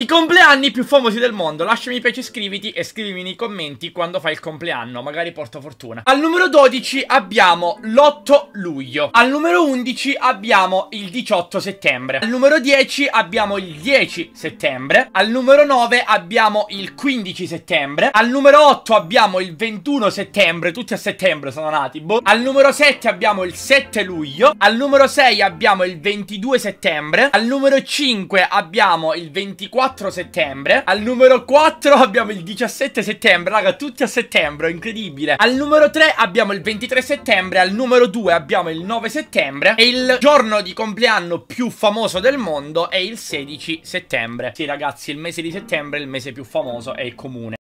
I compleanni più famosi del mondo, lasciami mi piace, iscriviti e scrivimi nei commenti quando fai il compleanno, magari porto fortuna. Al numero 12 abbiamo l'8 luglio, al numero 11 abbiamo il 18 settembre, al numero 10 abbiamo il 10 settembre, al numero 9 abbiamo il 15 settembre, al numero 8 abbiamo il 21 settembre, tutti a settembre sono nati, boh. Al numero 7 abbiamo il 7 luglio, al numero 6 abbiamo il 22 settembre, al numero 5 abbiamo il 24 4 settembre. Al numero 4 abbiamo il 17 settembre, raga, tutti a settembre, incredibile. Al numero 3 abbiamo il 23 settembre, al numero 2 abbiamo il 9 settembre e il giorno di compleanno più famoso del mondo è il 16 settembre. Sì, ragazzi, il mese di settembre è il mese più famoso e comune.